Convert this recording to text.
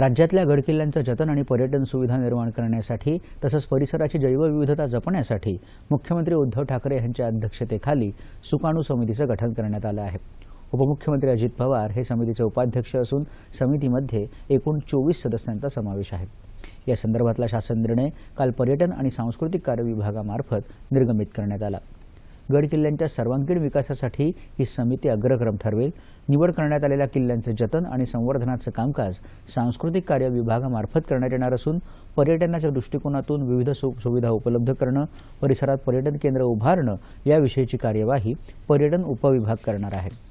राज्यातल्या गडकिल्ल्यांचं जतन आणि पर्यटन सुविधा निर्माण करण्यासाठी तसंच परिसराची जैवविविधता जपण्यासाठी मुख्यमंत्री उद्धव ठाकरे यांच्या अध्यक्षतेखाली सुकाणू समितीचं गठन करण्यात आलं आहे उपमुख्यमंत्री अजित पवार हे समितीचे उपाध्यक्ष असून समितीमध्ये एकूण चोवीस सदस्यांचा समावेश आहे या संदर्भातला शासन निर्णय काल पर्यटन आणि सांस्कृतिक कार्य विभागामार्फत निर्गमित करण्यात आला गड किल्ल्यांच्या सर्वांगीण विकासासाठी ही समिती अग्रक्रम ठरवेल निवड करण्यात आलेल्या किल्ल्यांचे जतन आणि संवर्धनाचं कामकाज सांस्कृतिक कार्य विभागामार्फत करण्यात येणार असून पर्यटनाच्या दृष्टिकोनातून विविध सुविधा उपलब्ध करणं परिसरात पर्यटन केंद्र उभारणं याविषयीची कार्यवाही पर्यटन उपविभाग करणार आहे